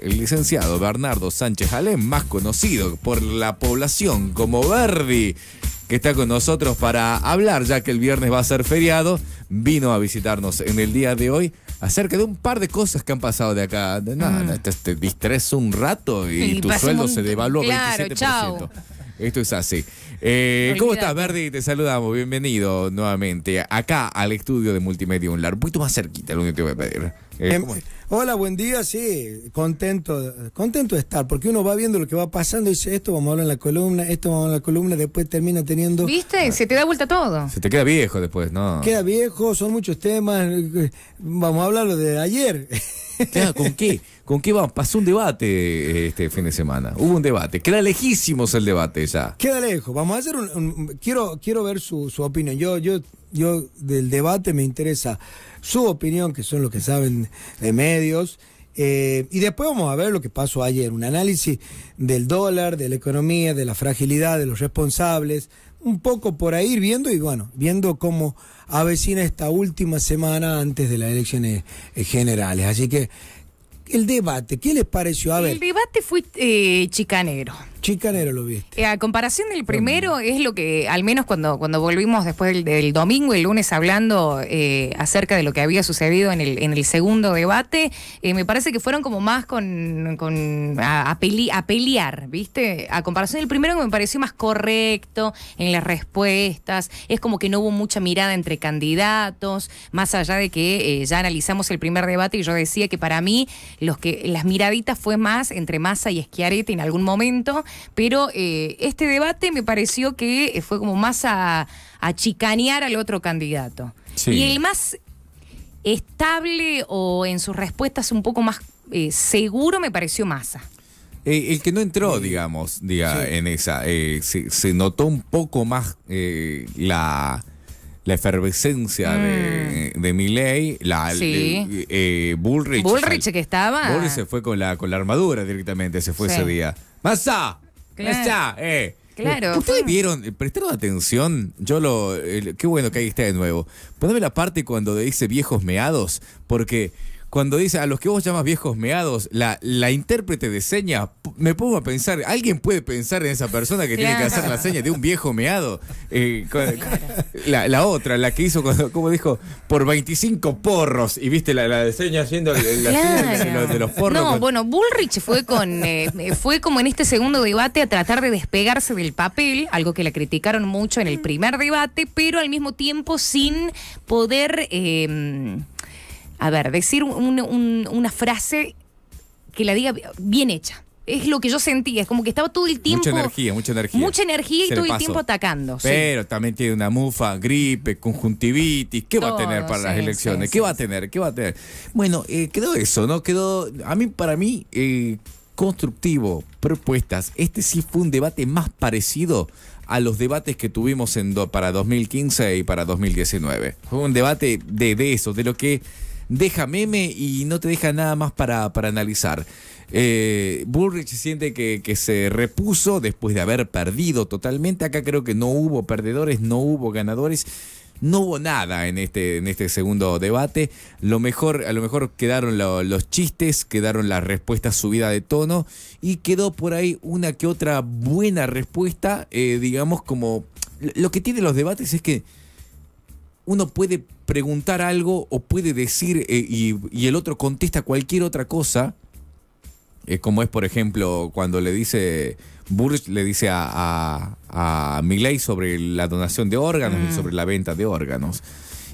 El licenciado Bernardo Sánchez Alén, más conocido por la población como Verdi, que está con nosotros para hablar, ya que el viernes va a ser feriado, vino a visitarnos en el día de hoy acerca de un par de cosas que han pasado de acá. Nada, mm. te, un rato y, tu sueldo se devaluó. claro, Chao. Esto es así. Eh, ¿Cómo estás, Verdi? Te saludamos. Bienvenido nuevamente acá al estudio de Multimedia Unlar. Un tú más cerquita, lo único que te voy a pedir. Eh, em, hola, buen día, sí, contento, contento de estar, porque uno va viendo lo que va pasando y dice, esto vamos a hablar en la columna, esto vamos a hablar en la columna, después termina teniendo... ¿Viste? Ah. se te da vuelta todo. Se te queda viejo después, ¿no? Queda viejo, son muchos temas, eh, vamos a hablar de ayer. ¿Con qué? ¿Con qué va? Pasó un debate eh, este fin de semana. Hubo un debate. Queda lejísimos el debate ya. Queda lejos. Vamos a hacer un. quiero, quiero ver su, su opinión. Yo, yo, yo del debate me interesa su opinión, que son los que saben de medios. Eh, y después vamos a ver lo que pasó ayer, un análisis del dólar, de la economía, de la fragilidad, de los responsables, un poco por ahí viendo y bueno, viendo cómo avecina esta última semana antes de las elecciones eh, generales. Así que el debate, ¿qué les pareció? A ver. El debate fue eh, chicanero. Chicanero lo viste. Eh, a comparación del primero, es lo que, al menos cuando, cuando volvimos después del, domingo y el lunes, hablando eh, acerca de lo que había sucedido en el, en el segundo debate, eh, me parece que fueron como más con, con a, a, pelear, ¿viste? A comparación del primero, me pareció más correcto en las respuestas, es como que no hubo mucha mirada entre candidatos, más allá de que eh, ya analizamos el primer debate y yo decía que para mí los que las miraditas fue más entre Massa y esquiarete en algún momento pero eh, este debate me pareció que eh, fue como más a, chicanear al otro candidato. Y el más estable o en sus respuestas un poco más eh, seguro me pareció Massa. el que no entró, digamos, en esa, se, notó un poco más la la efervescencia de, mm. de Milley, la sí. Eh, Bullrich. Bullrich que estaba. Bullrich se fue con la, con la armadura directamente, se fue ese día. ¡Masa! ¡Eh! Claro. ¡Eh! Claro. Ustedes vieron, eh, prestaron atención. Yo lo. qué bueno que ahí está de nuevo. Poneme la parte cuando dice viejos meados, porque cuando dice a los que vos llamas viejos meados, la, la intérprete de señas, me pongo a pensar, ¿alguien puede pensar en esa persona que tiene que hacer la seña de un viejo meado? Eh, la, la, otra, la que hizo, cuando, como dijo, por 25 porros, y viste la, la de seña haciendo la de, los, porros. No, bueno, Bullrich fue, con, eh, eh, fue como en este segundo debate a tratar de despegarse del papel, algo que la criticaron mucho en el mm. primer debate, pero al mismo tiempo sin poder... Eh, a ver, decir una frase que la diga bien hecha. Es lo que yo sentía, es como que estaba todo el tiempo. Mucha energía, mucha energía. Mucha energía y todo el tiempo atacando. Pero también tiene una mufa, gripe, conjuntivitis. ¿Qué va a tener para las elecciones? ¿Qué va a tener? ¿Qué va a tener? Bueno, eh, quedó eso, ¿no? Quedó. A mí, para mí, eh, constructivo, propuestas. Este sí fue un debate más parecido a los debates que tuvimos en para 2015 y para 2019. Fue un debate de, de eso, de lo que deja meme y no te deja nada más para, analizar. Eh, Bullrich siente que, se repuso después de haber perdido totalmente. Acá creo que no hubo perdedores, no hubo ganadores. No hubo nada en este, en este segundo debate. Lo mejor, a lo mejor quedaron los chistes, quedaron las respuestas subidas de tono y quedó por ahí una que otra buena respuesta, eh, digamos como... Lo que tienen los debates es que uno puede preguntar algo o puede decir eh, y, el otro contesta cualquier otra cosa, es como es por ejemplo cuando le dice, Burge le dice a, a, sobre la donación de órganos y mm. sobre la venta de órganos.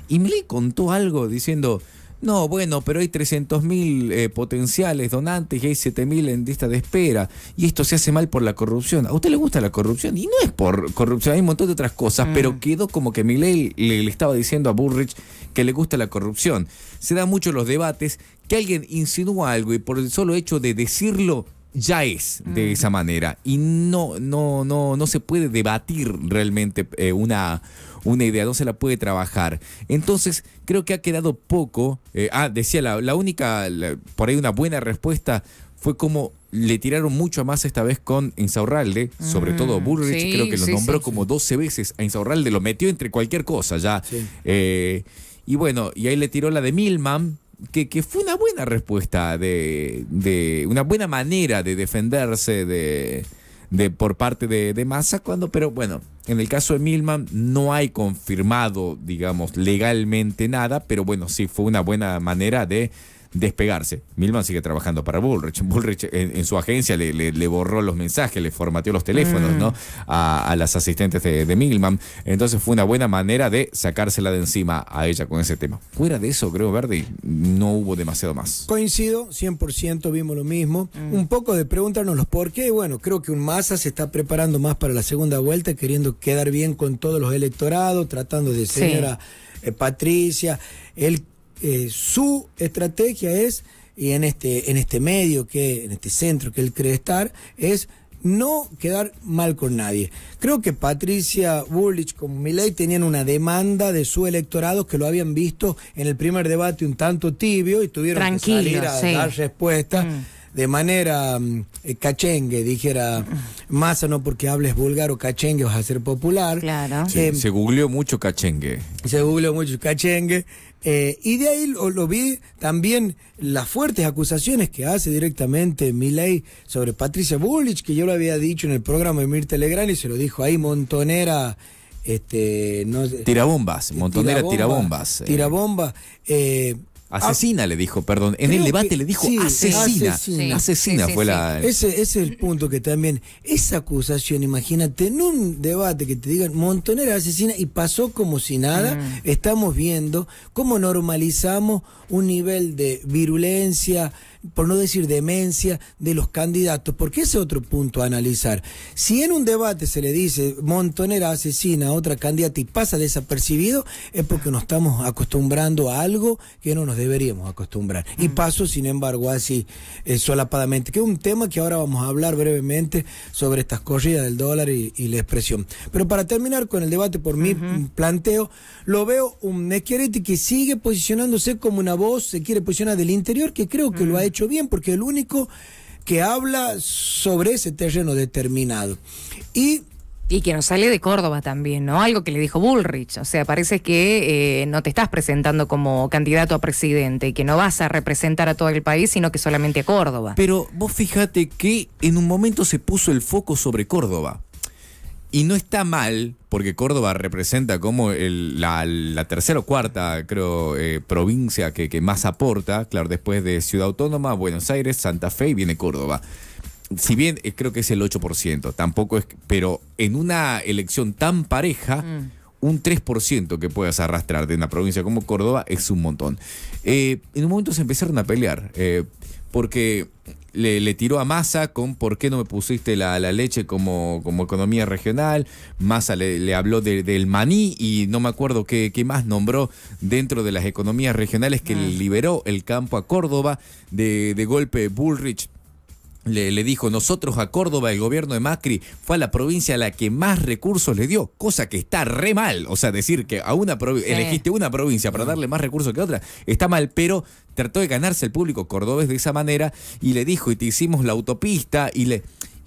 Y Milley contó algo diciendo, no, bueno, pero hay 300.000 mil eh, potenciales donantes y hay 7.000 en lista de espera. Y esto se hace mal por la corrupción. A usted le gusta la corrupción y no es por corrupción, hay un montón de otras cosas, mm. pero quedó como que Miley le, estaba diciendo a Bullrich que le gusta la corrupción. Se dan mucho los debates que alguien insinúa algo y por el solo hecho de decirlo ya es de mm. esa manera y no no no no se puede debatir realmente eh, una una idea, no se la puede trabajar. Entonces, creo que ha quedado poco. Eh, ah, decía, la, única, por ahí una buena respuesta fue como le tiraron mucho a más esta vez con Insaurralde, sobre todo mm, Bullrich, creo que lo nombró como 12 veces a Insaurralde, lo metió entre cualquier cosa ya. Eh, y bueno, y ahí le tiró la de Milman, que, que, fue una buena respuesta, de, una buena manera de defenderse de, por parte de, de Massa, cuando, pero bueno, en el caso de Milman no hay confirmado, digamos, legalmente nada, pero bueno, sí fue una buena manera de despegarse. Milman sigue trabajando para Bullrich. Bullrich en, su agencia le, borró los mensajes, le formateó los teléfonos mm. ¿no? A, las asistentes de, Milman. Entonces fue una buena manera de sacársela de encima a ella con ese tema. Fuera de eso, creo, Verdi, no hubo demasiado más. Coincido, 100% vimos lo mismo. Mm. Un poco de preguntarnos los por qué. Bueno, creo que un Massa se está preparando más para la segunda vuelta, queriendo quedar bien con todos los electorados, tratando de ser eh, Patricia. Eh, su estrategia es, y en este, en este medio, que, en este centro que él cree estar, es no quedar mal con nadie. Creo que Patricia Bullrich como Milei tenían una demanda de su electorado que lo habían visto en el primer debate un tanto tibio y tuvieron que salir a dar respuestas. Mm de manera mm, eh, cachengue, dijera o no porque hables vulgar o cachengue vas a ser popular. Claro. Eh, se googleó mucho cachengue. Se googleó mucho cachengue. Eh, y de ahí lo, vi también las fuertes acusaciones que hace directamente ley sobre Patricia Bullich, que yo lo había dicho en el programa de Mir Telegram y se lo dijo ahí, montonera este tirabombas montonera tirabombas tirabombas, tirabombas eh. Ah. Asesina, le dijo, perdón. En el debate le dijo asesina. Asesina, fue la. Ese, es el punto que también. Esa acusación, imagínate, en un debate que te digan montonera asesina y pasó como si nada. Mm. Estamos viendo cómo normalizamos un nivel de virulencia, por no decir demencia, de los candidatos, porque ese es otro punto a analizar. Si en un debate se le dice montonera asesina a otra candidata y pasa desapercibido, es porque nos estamos acostumbrando a algo que no nos deberíamos acostumbrar. Y mm. paso, sin embargo, así eh, solapadamente, que es un tema que ahora vamos a hablar brevemente sobre estas corridas del dólar y, la expresión. Pero para terminar con el debate, por mi planteo, lo veo un Esquiarete que sigue posicionándose como una voz, se quiere posicionar del interior, que creo que lo mm. ha hecho bien, porque el único que habla sobre ese terreno determinado. Y y que no sale de Córdoba también, ¿no? Algo que le dijo Bullrich. O sea, parece que eh, no te estás presentando como candidato a presidente, que no vas a representar a todo el país, sino que solamente a Córdoba. Pero vos fíjate que en un momento se puso el foco sobre Córdoba. Y no está mal, porque Córdoba representa como la, tercera o cuarta, creo, eh, provincia que, más aporta, claro, después de Ciudad Autónoma, Buenos Aires, Santa Fe y viene Córdoba. Si bien eh, creo que es el 8%, tampoco es, pero en una elección tan pareja, mm. un 3% que puedas arrastrar de una provincia como Córdoba es un montón. Eh, en un momento se empezaron a pelear, porque le, tiró a Massa con por qué no me pusiste la, la leche como, como, economía regional. Massa le, habló del maní y no me acuerdo qué, más nombró dentro de las economías regionales que liberó el campo a Córdoba. De, de golpe, Bullrich le, dijo, nosotros a Córdoba, el gobierno de Macri fue a la provincia a la que más recursos le dio, cosa que está re mal. O sea, decir que a una elegiste una provincia para mm. darle más recursos que otra, está mal, pero trató de ganarse el público cordobés de esa manera y le dijo, y te hicimos la autopista, y le...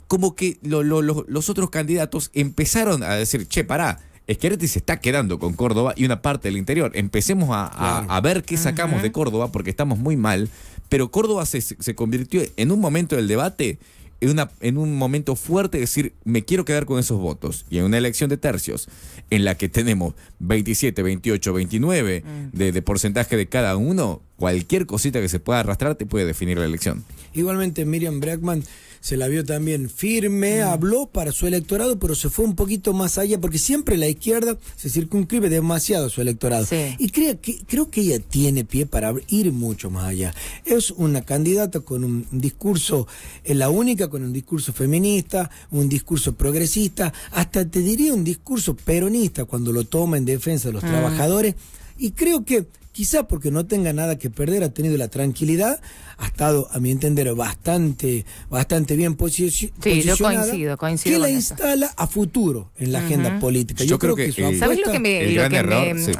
Como que los otros candidatos empezaron a decir, che, pará, Esquerete se está quedando con Córdoba y una parte del interior. Empecemos a, ver qué sacamos de Córdoba porque estamos muy mal. Pero Córdoba se, convirtió en un momento del debate en, una, en, un momento fuerte decir, me quiero quedar con esos votos. Y en una elección de tercios, en la que tenemos 27, 28, 29 de, porcentaje de cada uno, cualquier cosita que se pueda arrastrar te puede definir la elección. Igualmente, Miriam Brackman se la vio también firme, mm. habló para su electorado, pero se fue un poquito más allá, porque siempre la izquierda se circunscribe demasiado a su electorado. Y creo que, creo que ella tiene pie para ir mucho más allá. Es una candidata con un discurso, es la única con un discurso feminista, un discurso progresista, hasta te diría un discurso peronista cuando lo toma en defensa de los mm. trabajadores. Y creo que quizá porque no tenga nada que perder, ha tenido la tranquilidad, ha estado, a mi entender, bastante, bastante bien posicionada. Sí, yo coincido, coincido. Que la instala a futuro en la agenda política. Yo, creo, que, ¿Sabes lo que,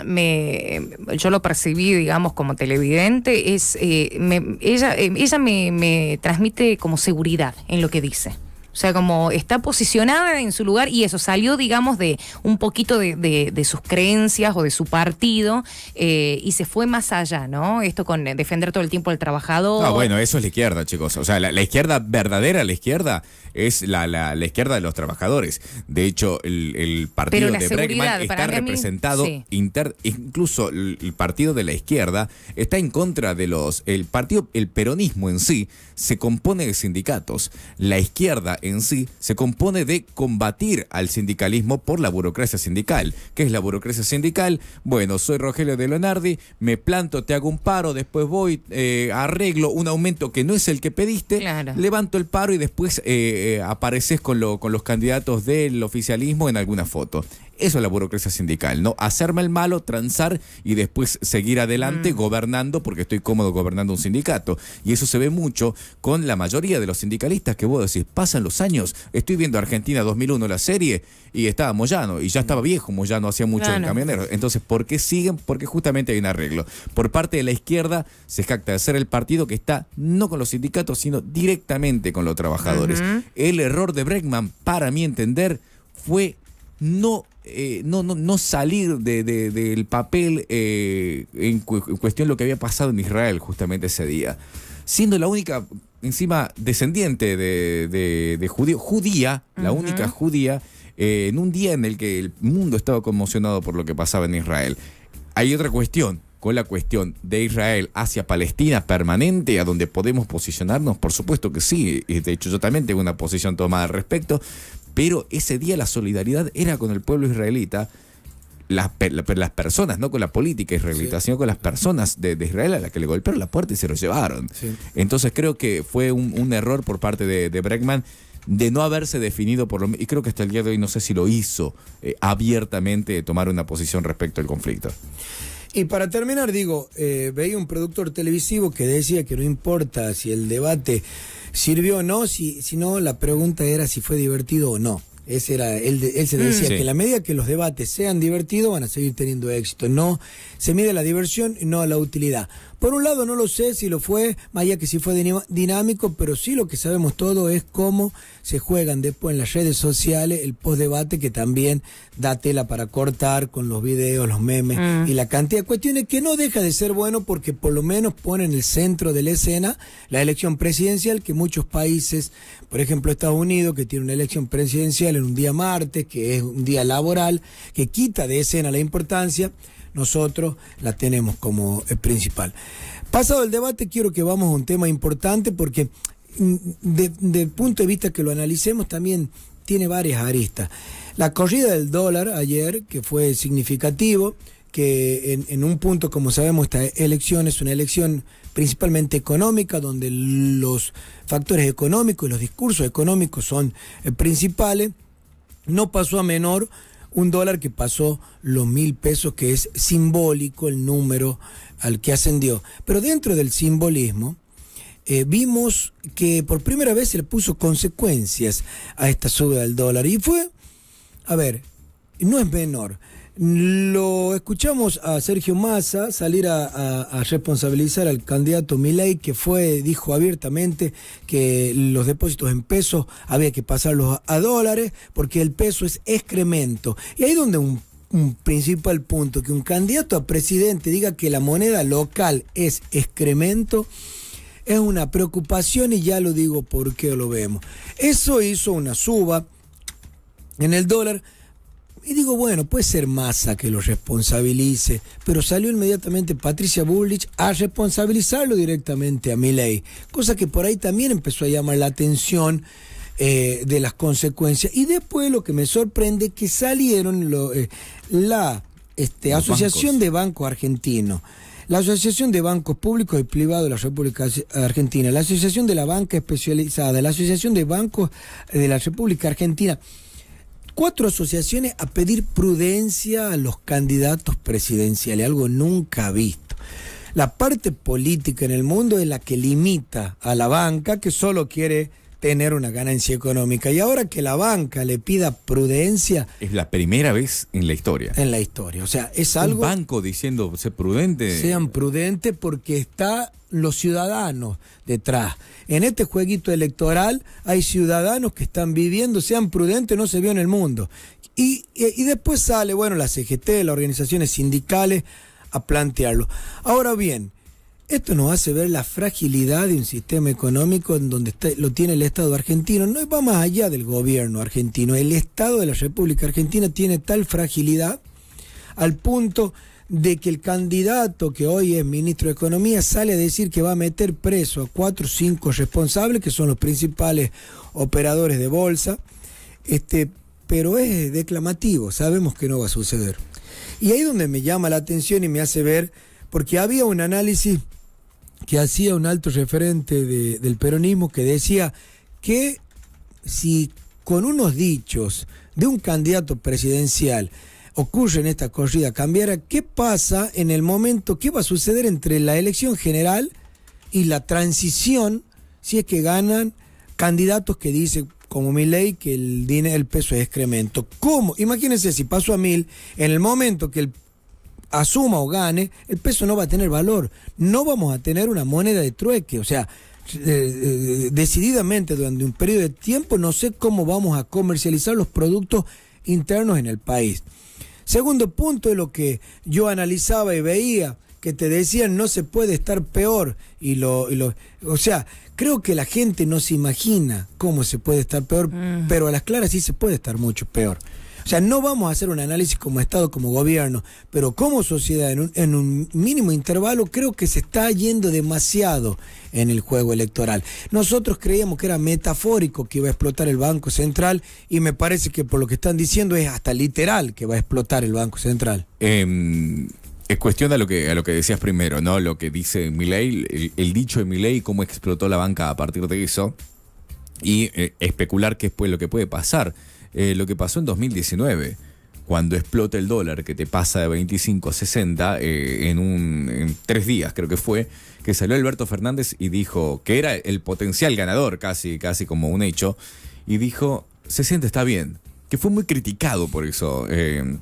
me, yo lo percibí, digamos, como televidente? Es eh, ella, em, ella me transmite como seguridad en lo que dice. O sea, como está posicionada en su lugar y eso salió, digamos, de un poquito de, sus creencias o de su partido eh, y se fue más allá, ¿no? Esto con defender todo el tiempo al trabajador. Ah bueno, eso es la izquierda, chicos. O sea, la, izquierda verdadera, la izquierda, es la, la, izquierda de los trabajadores. De hecho, el, partido de Bregman está representado, incluso el partido de la izquierda está en contra de los. El partido, el peronismo en sí, se compone de sindicatos. La izquierda en sí se compone de combatir al sindicalismo por la burocracia sindical. ¿Qué es la burocracia sindical? Bueno, soy Rogelio de Leonardi, me planto, te hago un paro, después voy, eh, arreglo un aumento que no es el que pediste, levanto el paro y después eh, eh, apareces con, con los candidatos del oficialismo en alguna foto. Eso es la burocracia sindical, ¿no? Hacerme el malo, transar y después seguir adelante mm. gobernando porque estoy cómodo gobernando un sindicato. Y eso se ve mucho con la mayoría de los sindicalistas que vos decís, pasan los años, estoy viendo Argentina 2001 la serie y estaba Moyano y ya estaba viejo, Moyano hacía mucho en camionero. Entonces, ¿por qué siguen? Porque justamente hay un arreglo. Por parte de la izquierda se jacta de ser el partido que está no con los sindicatos, sino directamente con los trabajadores. El error de Bregman, para mi entender, fue no, eh, no, no, no, salir del papel eh, en, cuestión lo que había pasado en Israel justamente ese día. Siendo la única, encima, descendiente de, judío, judía, la única judía, eh, en un día en el que el mundo estaba conmocionado por lo que pasaba en Israel. Hay otra cuestión, con la cuestión de Israel hacia Palestina permanente, a donde podemos posicionarnos? Por supuesto que sí, de hecho yo también tengo una posición tomada al respecto, pero ese día la solidaridad era con el pueblo israelita, las, las personas, no con la política israelita, sino con las personas de, Israel a las que le golpearon la puerta y se lo llevaron. Entonces creo que fue un, error por parte de, Breckman de no haberse definido por lo y creo que hasta el día de hoy no sé si lo hizo eh, abiertamente tomar una posición respecto al conflicto. Y para terminar, digo, eh, veía un productor televisivo que decía que no importa si el debate sirvió o no, si, no la pregunta era si fue divertido o no. Ese era, él, se mm. decía que la medida que los debates sean divertidos van a seguir teniendo éxito. No se mide la diversión y no la utilidad. Por un lado, no lo sé si lo fue, más allá que si fue dinámico, pero sí lo que sabemos todo es cómo se juegan después en las redes sociales el post-debate, que también da tela para cortar con los videos, los memes mm. y la cantidad de cuestiones que no deja de ser bueno porque por lo menos pone en el centro de la escena la elección presidencial que muchos países, por ejemplo Estados Unidos, que tiene una elección presidencial en un día martes, que es un día laboral, que quita de escena la importancia nosotros la tenemos como eh, principal. Pasado el debate, quiero que vamos a un tema importante porque desde mm, el punto de vista que lo analicemos también tiene varias aristas. La corrida del dólar ayer, que fue significativo, que en, un punto, como sabemos, esta elección es una elección principalmente económica, donde los factores económicos y los discursos económicos son eh, principales, no pasó a menor un dólar que pasó los mil pesos, que es simbólico el número al que ascendió. Pero dentro del simbolismo, eh, vimos que por primera vez se le puso consecuencias a esta suba del dólar. Y fue, a ver, no es menor. Lo escuchamos a Sergio Massa salir a, responsabilizar al candidato Milei, que fue, dijo abiertamente que los depósitos en pesos había que pasarlos a, dólares, porque el peso es excremento. Y ahí donde un principal punto, que un candidato a presidente diga que la moneda local es excremento, es una preocupación y ya lo digo porque lo vemos. Eso hizo una suba en el dólar y digo, bueno, puede ser Massa que lo responsabilice, pero salió inmediatamente Patricia Bullrich a responsabilizarlo directamente a ley. cosa que por ahí también empezó a llamar la atención eh, de las consecuencias. Y después lo que me sorprende que salieron eh, la este, Asociación de Banco Argentino, la Asociación de Bancos Públicos y Privados de la República Argentina, la Asociación de la Banca Especializada, la Asociación de Bancos de la República Argentina cuatro asociaciones a pedir prudencia a los candidatos presidenciales, algo nunca visto. La parte política en el mundo es la que limita a la banca que solo quiere tener una ganancia económica. Y ahora que la banca le pida prudencia... Es la primera vez en la historia. En la historia. O sea, es algo... el banco diciendo, ser prudente. Sean prudentes porque está los ciudadanos detrás. En este jueguito electoral hay ciudadanos que están viviendo, sean prudentes, no se vio en el mundo. y después sale, bueno, la CGT, las organizaciones sindicales a plantearlo. Ahora bien, esto nos hace ver la fragilidad de un sistema económico en donde lo tiene el Estado argentino. No va más allá del gobierno argentino. El Estado de la República Argentina tiene tal fragilidad al punto de que el candidato que hoy es ministro de Economía sale a decir que va a meter preso a cuatro o cinco responsables, que son los principales operadores de bolsa. Este, pero es declamativo, sabemos que no va a suceder. Y ahí es donde me llama la atención y me hace ver, porque había un análisis que hacía un alto referente del peronismo que decía que si con unos dichos de un candidato presidencial ocurre en esta corrida cambiara, ¿qué pasa en el momento? ¿Qué va a suceder entre la elección general y la transición si es que ganan candidatos que dicen como mi ley que el, dinero el peso es excremento? ¿Cómo? Imagínense si pasó a mil, en el momento que el asuma o gane, el peso no va a tener valor. No vamos a tener una moneda de trueque. O sea, eh, eh, decididamente durante un periodo de tiempo no sé cómo vamos a comercializar los productos internos en el país. Segundo punto de lo que yo analizaba y veía, que te decían no se puede estar peor y lo, y lo o sea creo que la gente no se imagina cómo se puede estar peor mm. pero a las claras sí se puede estar mucho peor o sea, no vamos a hacer un análisis como Estado, como gobierno, pero como sociedad, en un, mínimo intervalo, creo que se está yendo demasiado en el juego electoral. Nosotros creíamos que era metafórico que iba a explotar el Banco Central y me parece que por lo que están diciendo es hasta literal que va a explotar el Banco Central. Em, es cuestión a lo que a lo que decías primero, ¿no? Lo que dice Milei, el, dicho de Milei, cómo explotó la banca a partir de eso y eh, especular qué es pues, lo que puede pasar. Eh, lo que pasó en 2019 cuando explota el dólar, que te pasa de 25 a 60 eh, en, un, tres días, creo que fue, que salió Alberto Fernández y dijo que era el potencial ganador, casi, casi como un hecho, y dijo, 60 está bien, que fue muy criticado por eso. Eh,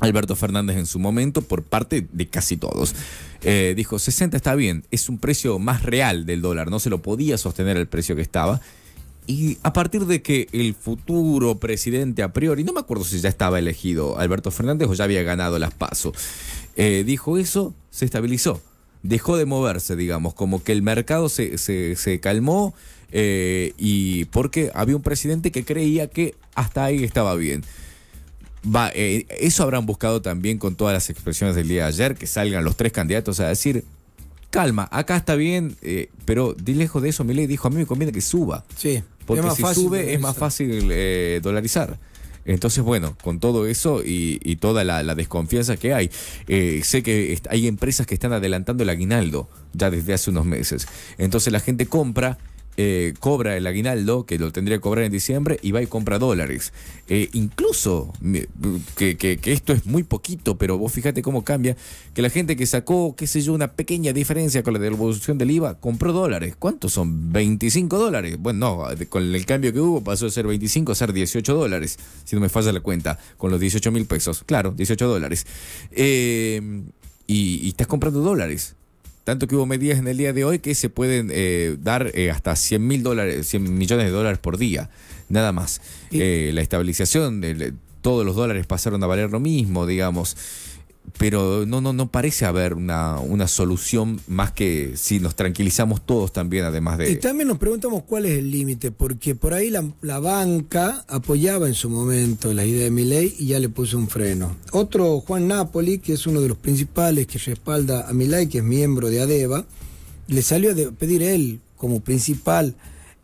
Alberto Fernández en su momento por parte de casi todos. dijo, 60 está bien, es un precio más real del dólar, no se lo podía sostener el precio que estaba. Y a partir de que el futuro presidente a priori, no me acuerdo si ya estaba elegido Alberto Fernández o ya había ganado las pasos, eh, dijo eso, se estabilizó, dejó de moverse, digamos, como que el mercado se, calmó eh, y porque había un presidente que creía que hasta ahí estaba bien. Va, eh, eso habrán buscado también con todas las expresiones del día de ayer, que salgan los tres candidatos a decir, calma, acá está bien, pero de lejos de eso, Milei dijo, a mí me conviene que suba. Sí. Porque si sube es más fácil eh, dolarizar. Entonces, bueno, con todo eso y, toda la, desconfianza que hay, eh, sé que hay empresas que están adelantando el aguinaldo ya desde hace unos meses. Entonces la gente compra eh, cobra el aguinaldo, que lo tendría que cobrar en diciembre, y va y compra dólares. Eh, incluso, que, esto es muy poquito, pero vos fíjate cómo cambia, que la gente que sacó, qué sé yo, una pequeña diferencia con la devolución del IVA, compró dólares. ¿Cuántos son? ¿25 dólares? Bueno, no, con el cambio que hubo pasó de ser 25 a ser 18 dólares, si no me falla la cuenta, con los 18 mil pesos. Claro, 18 dólares. Eh, y, y estás comprando dólares. Tanto que hubo medidas en el día de hoy que se pueden eh, dar eh, hasta 100 mil dólares, 100 millones de dólares por día, nada más. Eh, la estabilización, todos los dólares pasaron a valer lo mismo, digamos pero no, no, no parece haber una, solución más que si nos tranquilizamos todos también, además de... Y también nos preguntamos cuál es el límite, porque por ahí la, la, banca apoyaba en su momento la idea de ley y ya le puso un freno. Otro, Juan Napoli, que es uno de los principales que respalda a Milei, que es miembro de ADEVA, le salió a pedir él como principal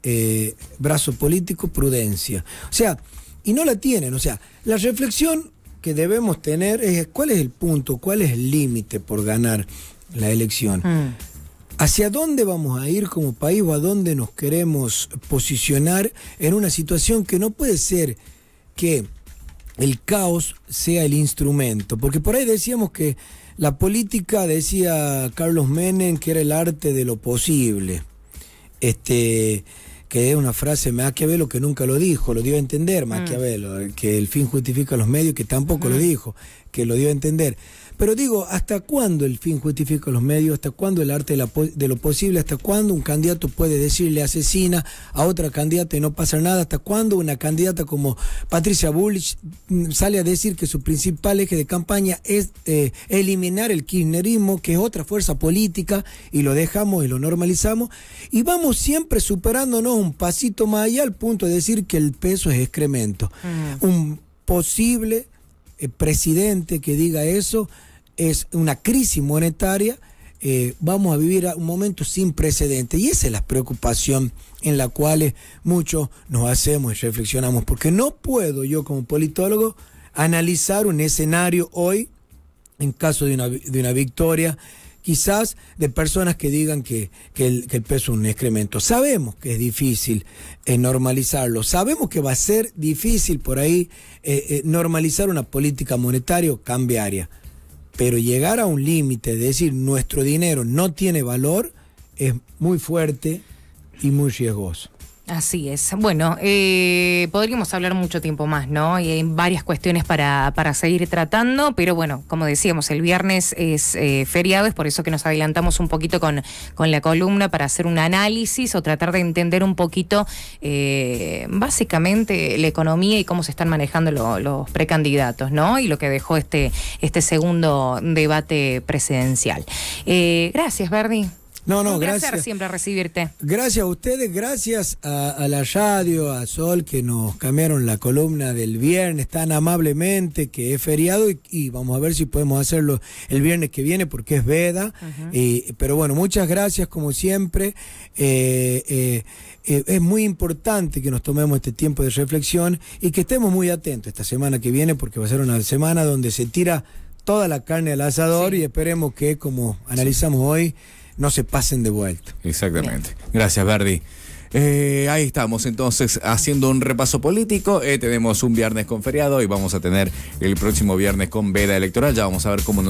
eh, brazo político prudencia. O sea, y no la tienen, o sea, la reflexión que debemos tener es cuál es el punto, cuál es el límite por ganar la elección. Mm. ¿Hacia dónde vamos a ir como país o a dónde nos queremos posicionar en una situación que no puede ser que el caos sea el instrumento? Porque por ahí decíamos que la política, decía Carlos Menem, que era el arte de lo posible. Este, que es una frase Maquiavelo que nunca lo dijo, lo dio a entender mm. Maquiavelo, que el fin justifica los medios, que tampoco lo dijo, que lo dio a entender. Pero digo, ¿hasta cuándo el fin justifica los medios? ¿Hasta cuándo el arte de, lo posible? ¿Hasta cuándo un candidato puede decirle asesina a otra candidata y no pasa nada? ¿Hasta cuándo una candidata como Patricia Bullich mm, sale a decir que su principal eje de campaña es eh, eliminar el kirchnerismo, que es otra fuerza política, y lo dejamos y lo normalizamos? Y vamos siempre superándonos un pasito más allá al punto de decir que el peso es excremento. Mm. Un posible eh, presidente que diga eso es una crisis monetaria, eh, vamos a vivir un momento sin precedentes y esa es la preocupación en la cual muchos nos hacemos y reflexionamos, porque no puedo yo como politólogo analizar un escenario hoy en caso de una, victoria quizás de personas que digan que, el, peso es un excremento. Sabemos que es difícil eh, normalizarlo, sabemos que va a ser difícil por ahí eh, normalizar una política monetaria o cambiaria. Pero llegar a un límite, decir nuestro dinero no tiene valor, es muy fuerte y muy riesgoso. Así es. Bueno, eh, podríamos hablar mucho tiempo más, ¿no? Y hay varias cuestiones para, para seguir tratando, pero bueno, como decíamos, el viernes es eh, feriado, es por eso que nos adelantamos un poquito con, con la columna para hacer un análisis o tratar de entender un poquito eh, básicamente la economía y cómo se están manejando los precandidatos, ¿no? Y lo que dejó este, este segundo debate presidencial. gracias, Verdi. No, no, gracias. siempre siempre recibirte. Gracias a ustedes, gracias a, la radio, a Sol, que nos cambiaron la columna del viernes tan amablemente, que es feriado, y, vamos a ver si podemos hacerlo el viernes que viene, porque es veda. pero bueno, muchas gracias como siempre. Eh, eh, eh, es muy importante que nos tomemos este tiempo de reflexión y que estemos muy atentos esta semana que viene, porque va a ser una semana donde se tira toda la carne al asador y esperemos que, como analizamos hoy, no se pasen de vuelta. Exactamente. Gracias, Verdi. Eh, ahí estamos entonces haciendo un repaso político. Eh, tenemos un viernes con feriado y vamos a tener el próximo viernes con veda electoral. Ya vamos a ver cómo nos...